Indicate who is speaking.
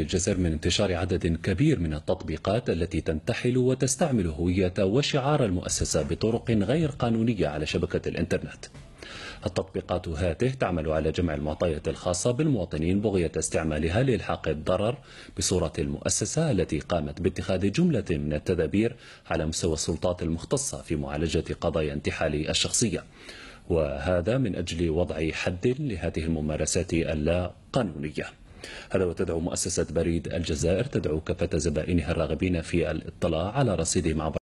Speaker 1: الجزر من انتشار عدد كبير من التطبيقات التي تنتحل وتستعمل هوية وشعار المؤسسة بطرق غير قانونية على شبكة الإنترنت التطبيقات هاته تعمل على جمع المعطيات الخاصة بالمواطنين بغية استعمالها لإلحاق الضرر بصورة المؤسسة التي قامت باتخاذ جملة من التدابير على مستوى السلطات المختصة في معالجة قضايا انتحال الشخصية وهذا من أجل وضع حد لهذه الممارسات اللا قانونية هذا وتدعو مؤسسة بريد الجزائر تدعو كافة زبائنها الراغبين في الاطلاع على رصيدهم عبر